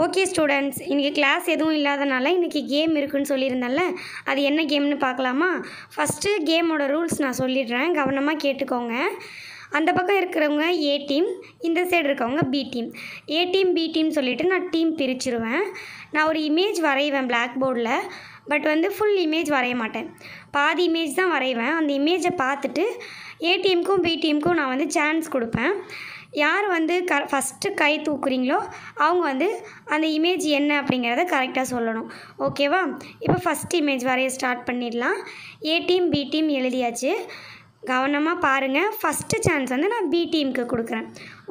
okay students இன்றைக்கி class எதுவும் இல்லாதனால இன்றைக்கி கேம் இருக்குன்னு சொல்லியிருந்தேன்ல அது என்ன கேம்னு பார்க்கலாமா ஃபஸ்ட்டு கேமோட ரூல்ஸ் நான் சொல்லிடுறேன் கவனமாக கேட்டுக்கோங்க அந்த பக்கம் இருக்கிறவங்க ஏ டீம் இந்த சைடு இருக்கவங்க B team A team B team சொல்லிவிட்டு நான் டீம் பிரிச்சுருவேன் நான் ஒரு இமேஜ் வரைவேன் பிளாக் போர்டில் பட் வந்து ஃபுல் இமேஜ் வரைய மாட்டேன் பாதி இமேஜ் தான் வரைவேன் அந்த இமேஜை பார்த்துட்டு ஏ டீமுக்கும் பி டீமுக்கும் நான் வந்து சான்ஸ் கொடுப்பேன் யார் வந்து க ஃபஸ்ட்டு கை தூக்குறீங்களோ அவங்க வந்து அந்த இமேஜ் என்ன அப்படிங்கிறத கரெக்டாக சொல்லணும் ஓகேவா இப்போ ஃபஸ்ட் இமேஜ் வரைய ஸ்டார்ட் பண்ணிடலாம் ஏ டீம் பி டீம் எழுதியாச்சு கவனமாக பாருங்கள் ஃபஸ்ட்டு சான்ஸ் வந்து நான் பி டீமுக்கு கொடுக்குறேன்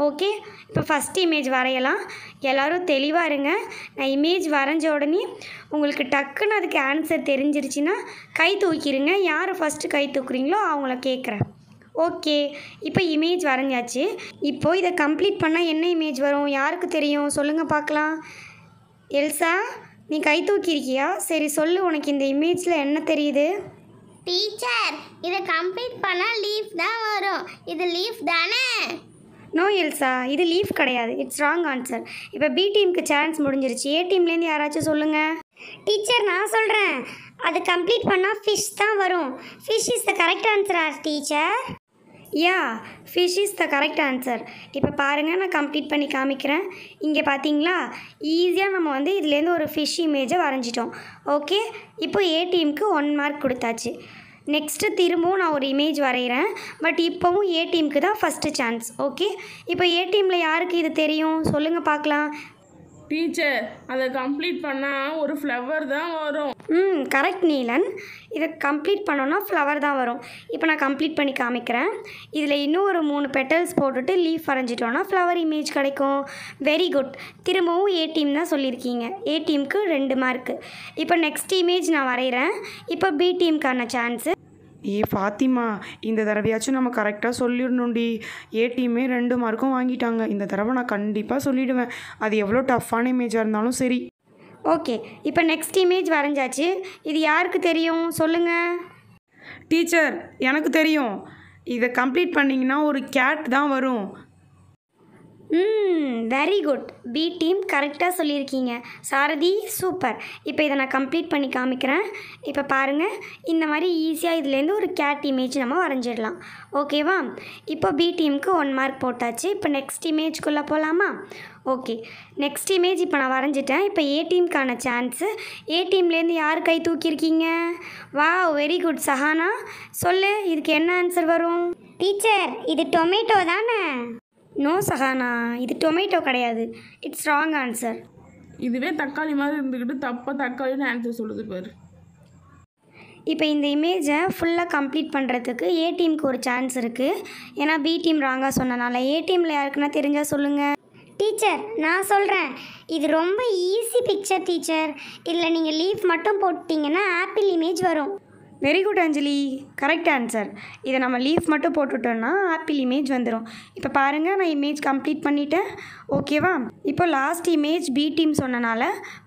ஓகே இப்போ ஃபஸ்ட் இமேஜ் வரையலாம் எல்லோரும் தெளிவாக இருங்க நான் இமேஜ் வரைஞ்ச உடனே உங்களுக்கு டக்குன்னு அதுக்கு ஆன்சர் தெரிஞ்சிருச்சுன்னா கை தூக்கிடுங்க யார் ஃபஸ்ட்டு கை தூக்குறீங்களோ அவங்கள கேட்குறேன் ஓகே இப்போ இமேஜ் வரைஞ்சாச்சு இப்போது இதை கம்ப்ளீட் பண்ணால் என்ன இமேஜ் வரும் யாருக்கு தெரியும் சொல்லுங்கள் பார்க்கலாம் எல்சா நீ கை தூக்கியிருக்கியா சரி சொல்லு உனக்கு இந்த இமேஜில் என்ன தெரியுது டீச்சர் இதை கம்ப்ளீட் பண்ணால் லீஃப் தான் வரும் இது லீஃப் தானே நோ எல்சா இது லீஃப் கிடையாது இட்ஸ் ராங் ஆன்சர் இப்போ பி டீமுக்கு சான்ஸ் முடிஞ்சிருச்சு ஏ டீம்லேருந்து யாராச்சும் சொல்லுங்கள் டீச்சர் நான் சொல்கிறேன் அது கம்ப்ளீட் பண்ணால் ஃபிஷ் தான் வரும் fish is the correct answer ஆர் teacher yeah fish is the correct answer இப்போ பாருங்கள் நான் கம்ப்ளீட் பண்ணி காமிக்கிறேன் இங்கே பார்த்தீங்களா ஈஸியாக நம்ம வந்து இதுலேருந்து ஒரு ஃபிஷ் இமேஜை வரைஞ்சிட்டோம் ஓகே இப்போ ஏ டீமுக்கு ஒன் மார்க் கொடுத்தாச்சு நெக்ஸ்ட்டு திரும்பவும் நான் ஒரு இமேஜ் வரைகிறேன் பட் இப்போவும் ஏ டீமுக்கு தான் ஃபஸ்ட்டு சான்ஸ் ஓகே இப்போ ஏ டீமில் யாருக்கு இது தெரியும் சொல்லுங்கள் பார்க்கலாம் டீச்சர் அதை கம்ப்ளீட் பண்ணால் ஒரு ஃப்ளவர் தான் வரும் ம் கரெக்ட் நீலன் இதை கம்ப்ளீட் பண்ணோன்னா ஃப்ளவர் தான் வரும் இப்போ நான் கம்ப்ளீட் பண்ணி காமிக்கிறேன் இதில் இன்னும் ஒரு மூணு பெட்டல்ஸ் போட்டுட்டு லீஃப் வரைஞ்சிட்டோன்னா ஃப்ளவர் இமேஜ் கிடைக்கும் வெரி குட் திரும்பவும் ஏ டீம் தான் சொல்லியிருக்கீங்க ஏ டீமுக்கு ரெண்டு மார்க்கு இப்போ நெக்ஸ்ட் இமேஜ் நான் வரைகிறேன் இப்போ பி டீமுக்கான சான்ஸு ஏ ஃபாத்திமா இந்த தடவையாச்சும் நம்ம கரெக்டாக சொல்லிடணும்டி ஏடிஎம்மே ரெண்டு மார்க்கும் வாங்கிட்டாங்க இந்த தடவை நான் கண்டிப்பாக சொல்லிவிடுவேன் அது எவ்வளோ டஃப்பான இமேஜாக இருந்தாலும் சரி ஓகே இப்போ நெக்ஸ்ட் இமேஜ் வரைஞ்சாச்சு இது யாருக்கு தெரியும் சொல்லுங்கள் டீச்சர் எனக்கு தெரியும் இதை கம்ப்ளீட் பண்ணிங்கன்னா ஒரு கேட் தான் வரும் ம் வெரி குட் பி டீம் கரெக்டாக சொல்லியிருக்கீங்க சாரதி சூப்பர் இப்போ இதை நான் கம்ப்ளீட் பண்ணி காமிக்கிறேன் இப்போ பாருங்கள் இந்த மாதிரி ஈஸியாக இதுலேருந்து ஒரு கேட் இமேஜ் நம்ம வரைஞ்சிடலாம் ஓகேவா இப்போ பி டீமுக்கு ஒன் மார்க் போட்டாச்சு இப்போ நெக்ஸ்ட் இமேஜ்குள்ளே போகலாமா ஓகே நெக்ஸ்ட் இமேஜ் இப்போ நான் வரைஞ்சிட்டேன் இப்போ ஏ டீமுக்கான சான்ஸு ஏ டீம்லேருந்து யார் கை தூக்கியிருக்கீங்க வா வெரி குட் சஹானா சொல்லு இதுக்கு என்ன ஆன்சர் வரும் டீச்சர் இது டொமேட்டோ தானே நோ சகானா இது டொமேட்டோ கிடையாது இட்ஸ் ராங் ஆன்சர் இதுவே தக்காளி மாதிரி இருந்துக்கிட்டு தப்பாக தக்காளின்னு ஆன்சர் சொல்லுது பாரு இப்போ இந்த இமேஜை ஃபுல்லாக கம்ப்ளீட் பண்ணுறதுக்கு ஏ டீமுக்கு ஒரு சான்ஸ் இருக்குது ஏன்னா பி டீம் ராங்காக சொன்னனால ஏ டீமில் யாருக்குன்னா தெரிஞ்சால் சொல்லுங்கள் டீச்சர் நான் சொல்கிறேன் இது ரொம்ப ஈஸி பிக்சர் டீச்சர் இதில் நீங்கள் லீஃப் மட்டும் போட்டிங்கன்னா ஆப்பிள் இமேஜ் வரும் very good Anjali correct answer இதை நம்ம லீஃப் மட்டும் போட்டுட்டோம்னா ஆப்பிள் இமேஜ் வந்துடும் இப்போ பாருங்கள் நான் இமேஜ் கம்ப்ளீட் பண்ணிவிட்டேன் ஓகேவா இப்போ லாஸ்ட் இமேஜ் பி டீம் சொன்னனால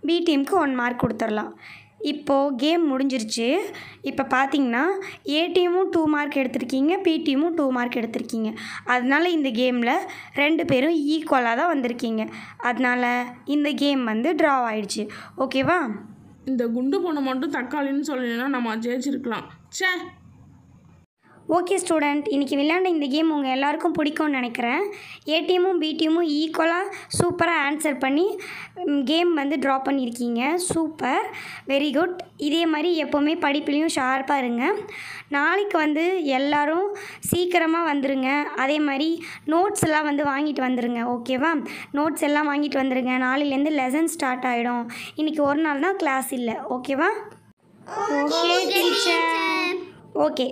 பி டீமுக்கு ஒன் மார்க் கொடுத்துடலாம் இப்போது கேம் முடிஞ்சிருச்சு இப்போ பார்த்தீங்கன்னா ஏ டீமும் டூ மார்க் எடுத்திருக்கீங்க பி டீமும் டூ மார்க் எடுத்திருக்கீங்க அதனால் இந்த கேமில் ரெண்டு பேரும் ஈக்குவலாக தான் வந்திருக்கீங்க அதனால் இந்த கேம் வந்து ட்ரா ஆயிடுச்சு ஓகேவா இந்த குண்டு பொண்ணை மட்டும் தக்காளின்னு சொல்லினா நம்ம ஜெயிச்சிருக்கலாம் சே ஓகே ஸ்டூடெண்ட் இன்றைக்கி விளையாண்ட இந்த கேம் உங்கள் எல்லாருக்கும் பிடிக்கும்னு நினைக்கிறேன் ஏடிஎம்மும் பிடிஎம்மும் ஈக்குவலாக சூப்பராக ஆன்சர் பண்ணி கேம் வந்து ட்ரா பண்ணியிருக்கீங்க சூப்பர் வெரி குட் இதே மாதிரி எப்போவுமே படிப்புலேயும் ஷார்ப்பாக இருங்க நாளைக்கு வந்து எல்லோரும் சீக்கிரமாக வந்துடுங்க அதே மாதிரி நோட்ஸ் எல்லாம் வந்து வாங்கிட்டு வந்துடுங்க ஓகேவா நோட்ஸ் எல்லாம் வாங்கிட்டு வந்துடுங்க நாளையிலேருந்து லெசன் ஸ்டார்ட் ஆகிடும் இன்றைக்கி ஒரு நாள் தான் கிளாஸ் இல்லை ஓகேவா ஓகே ஓகே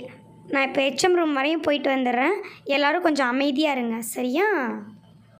நான் இப்போ ஹெச்எம் ரூம் வரையும் போயிட்டு வந்துடுறேன் எல்லோரும் கொஞ்சம் அமைதியாக இருங்க சரியா